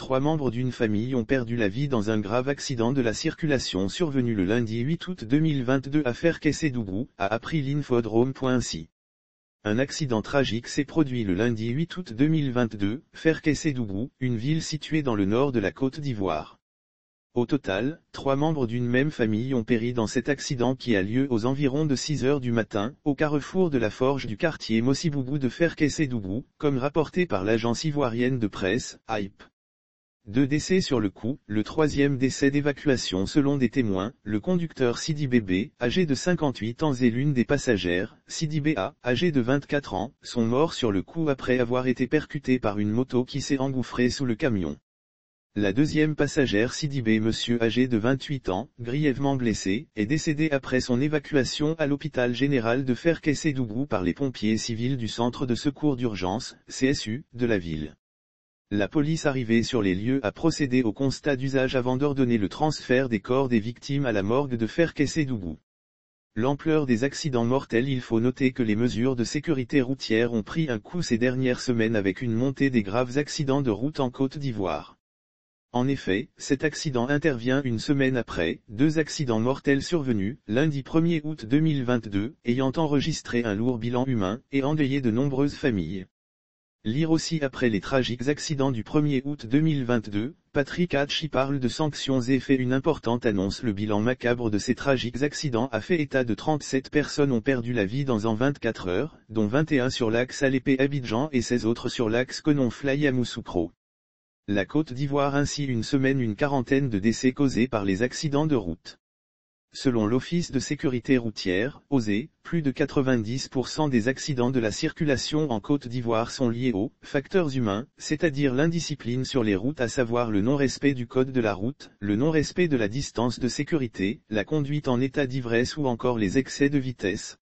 Trois membres d'une famille ont perdu la vie dans un grave accident de la circulation survenu le lundi 8 août 2022 à Ferkessédougou, a appris l'infodrome.si. Un accident tragique s'est produit le lundi 8 août 2022, Ferkessédougou, une ville située dans le nord de la Côte d'Ivoire. Au total, trois membres d'une même famille ont péri dans cet accident qui a lieu aux environs de 6 heures du matin, au carrefour de la forge du quartier Mossibougou de Ferkessédougou, comme rapporté par l'agence ivoirienne de presse, HYPE. Deux décès sur le coup, le troisième décès d'évacuation selon des témoins, le conducteur Sidi Bébé, âgé de 58 ans et l'une des passagères, Sidi Béa, âgé de 24 ans, sont morts sur le coup après avoir été percutés par une moto qui s'est engouffrée sous le camion. La deuxième passagère Sidibé monsieur âgé de 28 ans, grièvement blessé, est décédée après son évacuation à l'hôpital général de Ferkessé-Dougou par les pompiers civils du centre de secours d'urgence, CSU, de la ville. La police arrivée sur les lieux a procédé au constat d'usage avant d'ordonner le transfert des corps des victimes à la morgue de Fercaissé-Doubou. L'ampleur des accidents mortels Il faut noter que les mesures de sécurité routière ont pris un coup ces dernières semaines avec une montée des graves accidents de route en Côte d'Ivoire. En effet, cet accident intervient une semaine après, deux accidents mortels survenus, lundi 1er août 2022, ayant enregistré un lourd bilan humain et endeuillé de nombreuses familles. Lire aussi après les tragiques accidents du 1er août 2022, Patrick Hatchi parle de sanctions et fait une importante annonce. Le bilan macabre de ces tragiques accidents a fait état de 37 personnes ont perdu la vie dans en 24 heures, dont 21 sur l'axe Alépé Abidjan et 16 autres sur l'axe Conon-Fly à Moussoukro. La Côte d'Ivoire ainsi une semaine une quarantaine de décès causés par les accidents de route. Selon l'Office de sécurité routière, OSE, plus de 90% des accidents de la circulation en Côte d'Ivoire sont liés aux facteurs humains, c'est-à-dire l'indiscipline sur les routes à savoir le non-respect du code de la route, le non-respect de la distance de sécurité, la conduite en état d'ivresse ou encore les excès de vitesse,